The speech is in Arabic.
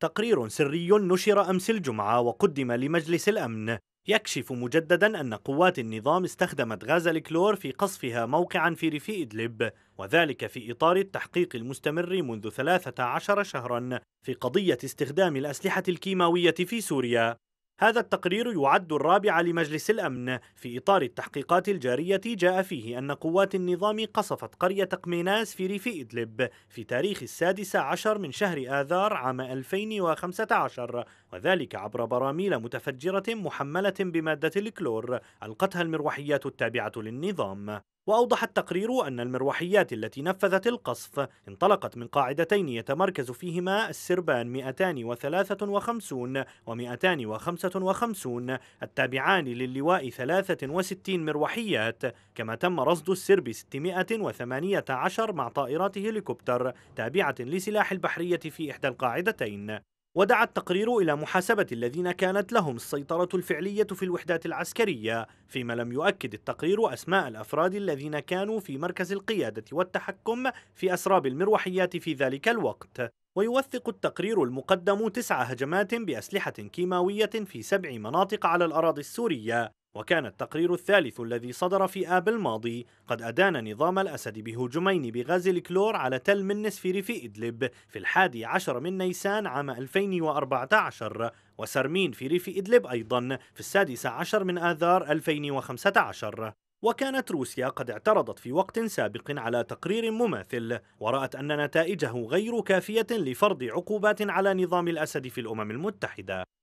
تقرير سري نشر أمس الجمعة وقدم لمجلس الأمن يكشف مجددا أن قوات النظام استخدمت غاز الكلور في قصفها موقعا في ريف إدلب وذلك في إطار التحقيق المستمر منذ 13 شهرا في قضية استخدام الأسلحة الكيماوية في سوريا هذا التقرير يعد الرابع لمجلس الأمن في إطار التحقيقات الجارية جاء فيه أن قوات النظام قصفت قرية قميناز في ريف إدلب في تاريخ السادس عشر من شهر آذار عام 2015 وذلك عبر براميل متفجرة محملة بمادة الكلور ألقتها المروحيات التابعة للنظام وأوضح التقرير أن المروحيات التي نفذت القصف انطلقت من قاعدتين يتمركز فيهما السربان 253 و 255 التابعان للواء 63 مروحيات كما تم رصد السرب 618 مع طائرات هليكوبتر تابعة لسلاح البحرية في إحدى القاعدتين ودعا التقرير إلى محاسبة الذين كانت لهم السيطرة الفعلية في الوحدات العسكرية فيما لم يؤكد التقرير أسماء الأفراد الذين كانوا في مركز القيادة والتحكم في أسراب المروحيات في ذلك الوقت ويوثق التقرير المقدم تسع هجمات بأسلحة كيماوية في سبع مناطق على الأراضي السورية وكان التقرير الثالث الذي صدر في آب الماضي قد أدان نظام الأسد بهجومين بغاز الكلور على تل منس في ريف إدلب في الحادي عشر من نيسان عام 2014 وسرمين في ريف إدلب أيضا في السادس عشر من آذار 2015 وكانت روسيا قد اعترضت في وقت سابق على تقرير مماثل ورأت أن نتائجه غير كافية لفرض عقوبات على نظام الأسد في الأمم المتحدة